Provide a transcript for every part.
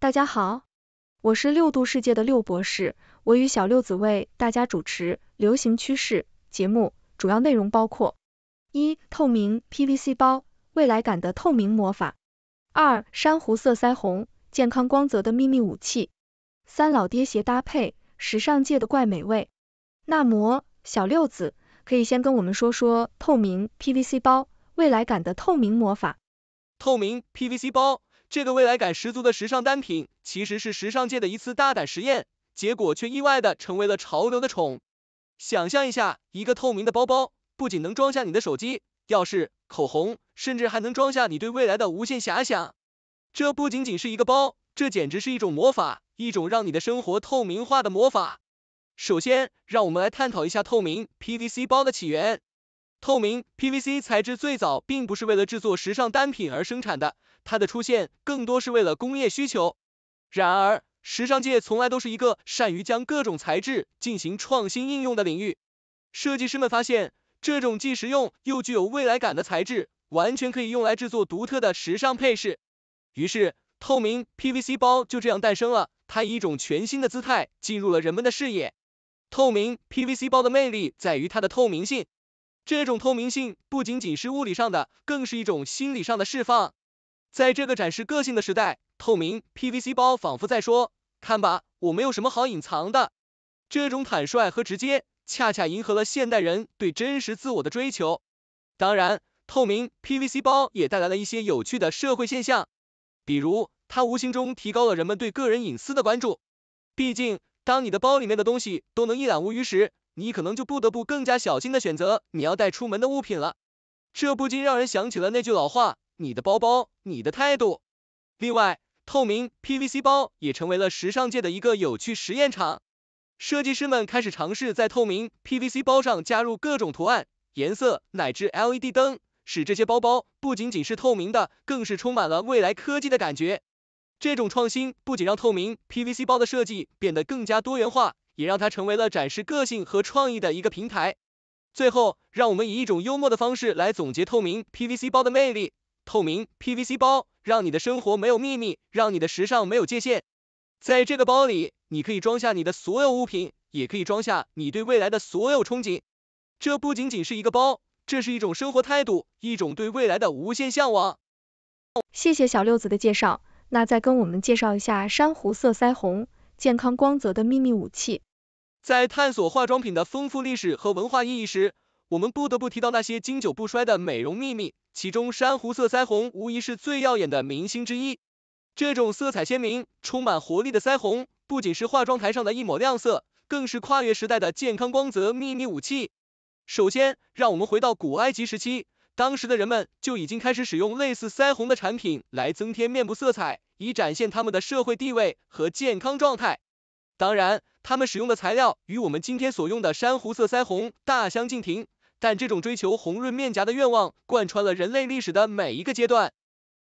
大家好，我是六度世界的六博士，我与小六子为大家主持流行趋势节目，主要内容包括：一、透明 PVC 包，未来感的透明魔法；二、珊瑚色腮红，健康光泽的秘密武器；三、老爹鞋搭配，时尚界的怪美味。那摩，小六子，可以先跟我们说说透明 PVC 包，未来感的透明魔法。透明 PVC 包。这个未来感十足的时尚单品，其实是时尚界的一次大胆实验，结果却意外的成为了潮流的宠。想象一下，一个透明的包包，不仅能装下你的手机、钥匙、口红，甚至还能装下你对未来的无限遐想。这不仅仅是一个包，这简直是一种魔法，一种让你的生活透明化的魔法。首先，让我们来探讨一下透明 PVC 包的起源。透明 PVC 材质最早并不是为了制作时尚单品而生产的。它的出现更多是为了工业需求，然而时尚界从来都是一个善于将各种材质进行创新应用的领域。设计师们发现，这种既实用又具有未来感的材质，完全可以用来制作独特的时尚配饰。于是，透明 PVC 包就这样诞生了，它以一种全新的姿态进入了人们的视野。透明 PVC 包的魅力在于它的透明性，这种透明性不仅仅是物理上的，更是一种心理上的释放。在这个展示个性的时代，透明 PVC 包仿佛在说，看吧，我没有什么好隐藏的。这种坦率和直接，恰恰迎合了现代人对真实自我的追求。当然，透明 PVC 包也带来了一些有趣的社会现象，比如它无形中提高了人们对个人隐私的关注。毕竟，当你的包里面的东西都能一览无余时，你可能就不得不更加小心的选择你要带出门的物品了。这不禁让人想起了那句老话。你的包包，你的态度。另外，透明 PVC 包也成为了时尚界的一个有趣实验场。设计师们开始尝试在透明 PVC 包上加入各种图案、颜色乃至 LED 灯，使这些包包不仅仅是透明的，更是充满了未来科技的感觉。这种创新不仅让透明 PVC 包的设计变得更加多元化，也让它成为了展示个性和创意的一个平台。最后，让我们以一种幽默的方式来总结透明 PVC 包的魅力。透明 PVC 包，让你的生活没有秘密，让你的时尚没有界限。在这个包里，你可以装下你的所有物品，也可以装下你对未来的所有憧憬。这不仅仅是一个包，这是一种生活态度，一种对未来的无限向往。谢谢小六子的介绍，那再跟我们介绍一下珊瑚色腮红，健康光泽的秘密武器。在探索化妆品的丰富历史和文化意义时，我们不得不提到那些经久不衰的美容秘密，其中珊瑚色腮红无疑是最耀眼的明星之一。这种色彩鲜明、充满活力的腮红，不仅是化妆台上的一抹亮色，更是跨越时代的健康光泽秘密武器。首先，让我们回到古埃及时期，当时的人们就已经开始使用类似腮红的产品来增添面部色彩，以展现他们的社会地位和健康状态。当然，他们使用的材料与我们今天所用的珊瑚色腮红大相径庭。但这种追求红润面颊的愿望贯穿了人类历史的每一个阶段。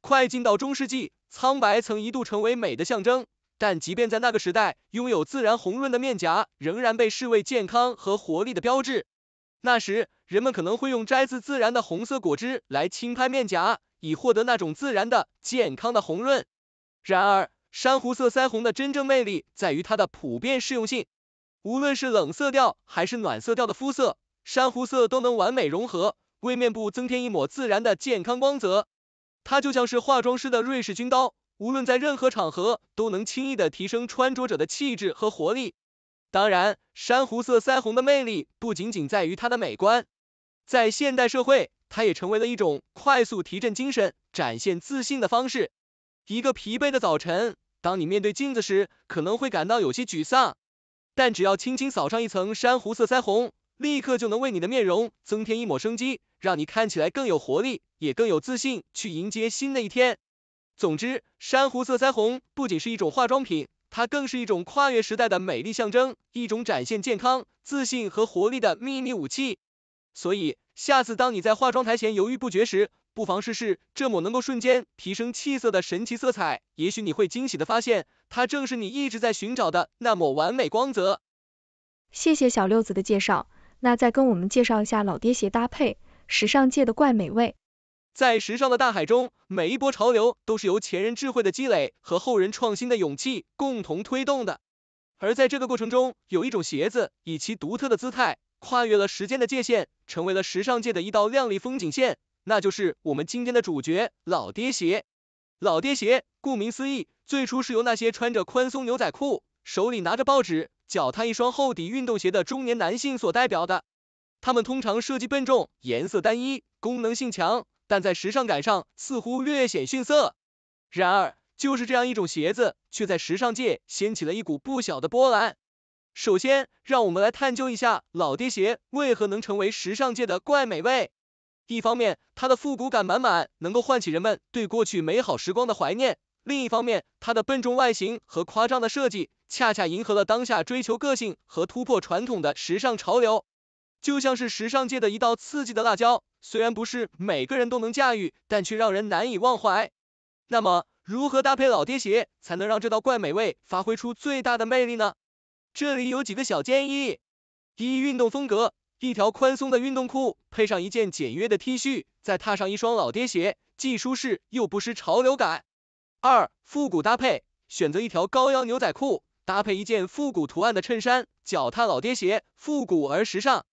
快进到中世纪，苍白曾一度成为美的象征，但即便在那个时代，拥有自然红润的面颊仍然被视为健康和活力的标志。那时，人们可能会用摘自自然的红色果汁来轻拍面颊，以获得那种自然的、健康的红润。然而，珊瑚色腮红的真正魅力在于它的普遍适用性，无论是冷色调还是暖色调的肤色。珊瑚色都能完美融合，为面部增添一抹自然的健康光泽。它就像是化妆师的瑞士军刀，无论在任何场合都能轻易的提升穿着者的气质和活力。当然，珊瑚色腮红的魅力不仅仅在于它的美观，在现代社会，它也成为了一种快速提振精神、展现自信的方式。一个疲惫的早晨，当你面对镜子时，可能会感到有些沮丧，但只要轻轻扫上一层珊瑚色腮红。立刻就能为你的面容增添一抹生机，让你看起来更有活力，也更有自信去迎接新的一天。总之，珊瑚色腮红不仅是一种化妆品，它更是一种跨越时代的美丽象征，一种展现健康、自信和活力的秘密武器。所以，下次当你在化妆台前犹豫不决时，不妨试试这抹能够瞬间提升气色的神奇色彩，也许你会惊喜的发现，它正是你一直在寻找的那抹完美光泽。谢谢小六子的介绍。那再跟我们介绍一下老爹鞋搭配时尚界的怪美味。在时尚的大海中，每一波潮流都是由前人智慧的积累和后人创新的勇气共同推动的。而在这个过程中，有一种鞋子以其独特的姿态，跨越了时间的界限，成为了时尚界的一道亮丽风景线，那就是我们今天的主角——老爹鞋。老爹鞋顾名思义，最初是由那些穿着宽松牛仔裤，手里拿着报纸。脚踏一双厚底运动鞋的中年男性所代表的，他们通常设计笨重，颜色单一，功能性强，但在时尚感上似乎略显逊色。然而，就是这样一种鞋子，却在时尚界掀起了一股不小的波澜。首先，让我们来探究一下老爹鞋为何能成为时尚界的怪美味。一方面，它的复古感满满，能够唤起人们对过去美好时光的怀念。另一方面，它的笨重外形和夸张的设计，恰恰迎合了当下追求个性和突破传统的时尚潮流，就像是时尚界的一道刺激的辣椒，虽然不是每个人都能驾驭，但却让人难以忘怀。那么，如何搭配老爹鞋才能让这道怪美味发挥出最大的魅力呢？这里有几个小建议：一，运动风格，一条宽松的运动裤配上一件简约的 T 恤，再踏上一双老爹鞋，既舒适又不失潮流感。二、复古搭配，选择一条高腰牛仔裤，搭配一件复古图案的衬衫，脚踏老爹鞋，复古而时尚。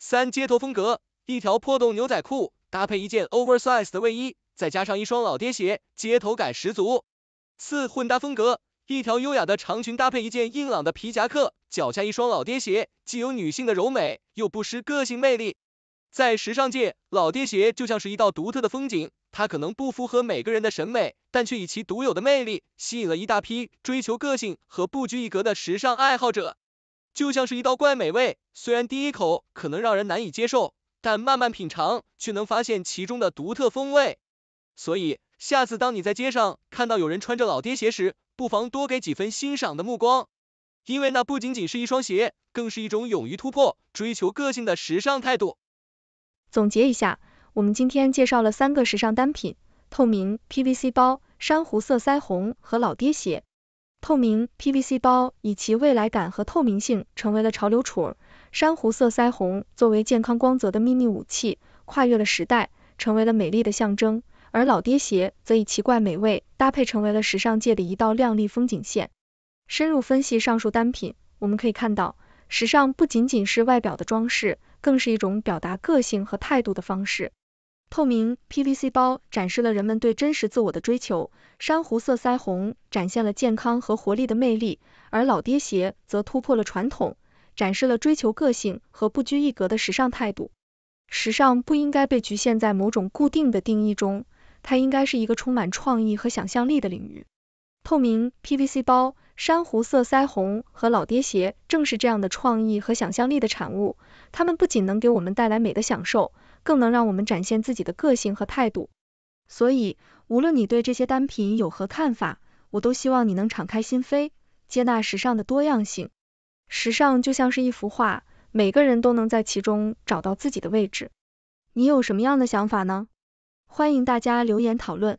三、街头风格，一条破洞牛仔裤，搭配一件 oversized 的卫衣，再加上一双老爹鞋，街头感十足。四、混搭风格，一条优雅的长裙搭配一件硬朗的皮夹克，脚下一双老爹鞋，既有女性的柔美，又不失个性魅力。在时尚界，老爹鞋就像是一道独特的风景。它可能不符合每个人的审美，但却以其独有的魅力，吸引了一大批追求个性和不拘一格的时尚爱好者。就像是一道怪美味，虽然第一口可能让人难以接受，但慢慢品尝，却能发现其中的独特风味。所以，下次当你在街上看到有人穿着老爹鞋时，不妨多给几分欣赏的目光，因为那不仅仅是一双鞋，更是一种勇于突破、追求个性的时尚态度。总结一下，我们今天介绍了三个时尚单品：透明 PVC 包、珊瑚色腮红和老爹鞋。透明 PVC 包以其未来感和透明性成为了潮流宠儿，珊瑚色腮红作为健康光泽的秘密武器，跨越了时代，成为了美丽的象征，而老爹鞋则以奇怪美味搭配成为了时尚界的一道亮丽风景线。深入分析上述单品，我们可以看到，时尚不仅仅是外表的装饰。更是一种表达个性和态度的方式。透明 PVC 包展示了人们对真实自我的追求，珊瑚色腮红展现了健康和活力的魅力，而老爹鞋则突破了传统，展示了追求个性和不拘一格的时尚态度。时尚不应该被局限在某种固定的定义中，它应该是一个充满创意和想象力的领域。透明 PVC 包、珊瑚色腮红和老爹鞋，正是这样的创意和想象力的产物。它们不仅能给我们带来美的享受，更能让我们展现自己的个性和态度。所以，无论你对这些单品有何看法，我都希望你能敞开心扉，接纳时尚的多样性。时尚就像是一幅画，每个人都能在其中找到自己的位置。你有什么样的想法呢？欢迎大家留言讨论。